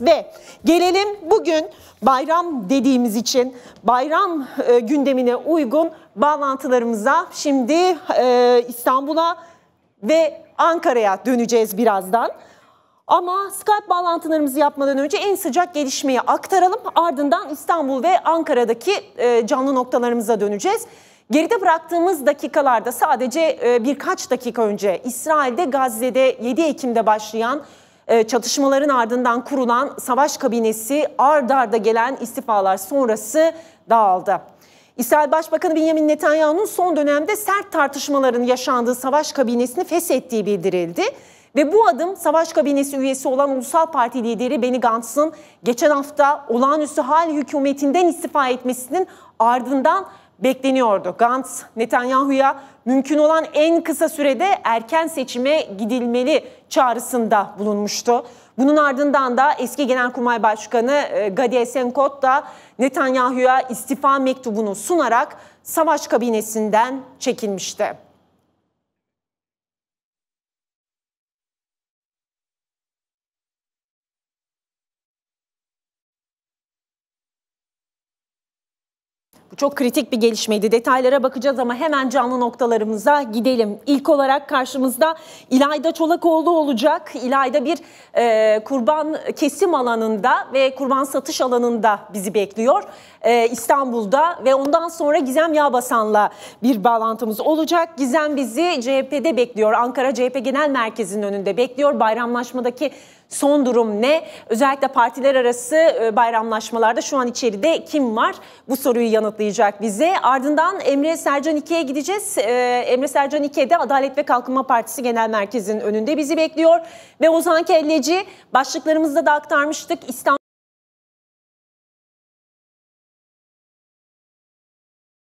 Ve gelelim bugün bayram dediğimiz için bayram e, gündemine uygun bağlantılarımıza şimdi e, İstanbul'a ve Ankara'ya döneceğiz birazdan. Ama Skype bağlantılarımızı yapmadan önce en sıcak gelişmeyi aktaralım. Ardından İstanbul ve Ankara'daki e, canlı noktalarımıza döneceğiz. Geride bıraktığımız dakikalarda sadece e, birkaç dakika önce İsrail'de Gazze'de 7 Ekim'de başlayan ee, çatışmaların ardından kurulan savaş kabinesi ard arda gelen istifalar sonrası dağıldı. İsrail Başbakanı Benjamin Netanyahu'nun son dönemde sert tartışmaların yaşandığı savaş kabinesini feshettiği bildirildi. Ve bu adım savaş kabinesi üyesi olan Ulusal Parti lideri Benny Gantz'ın geçen hafta olağanüstü hal hükümetinden istifa etmesinin ardından bekleniyordu. Gantz, Netanyahu'ya mümkün olan en kısa sürede erken seçime gidilmeli çağrısında bulunmuştu. Bunun ardından da eski Genelkurmay Başkanı e, Gadi Esenkot da Netanyahu'ya istifa mektubunu sunarak savaş kabinesinden çekilmişti. Bu çok kritik bir gelişmeydi. Detaylara bakacağız ama hemen canlı noktalarımıza gidelim. İlk olarak karşımızda İlayda Çolakoğlu olacak. İlayda bir e, kurban kesim alanında ve kurban satış alanında bizi bekliyor. E, İstanbul'da ve ondan sonra Gizem Yağbasan'la bir bağlantımız olacak. Gizem bizi CHP'de bekliyor. Ankara CHP Genel Merkezi'nin önünde bekliyor. Bayramlaşmadaki son durum ne? Özellikle partiler arası e, bayramlaşmalarda şu an içeride kim var? Bu soruyu yanıt yanıtlayacak bize. Ardından Emre Sercan 2'ye gideceğiz. Ee, Emre Sercan 2'de Adalet ve Kalkınma Partisi Genel Merkezi'nin önünde bizi bekliyor. Ve Ozan Kelleci başlıklarımızda da aktarmıştık. İstanbul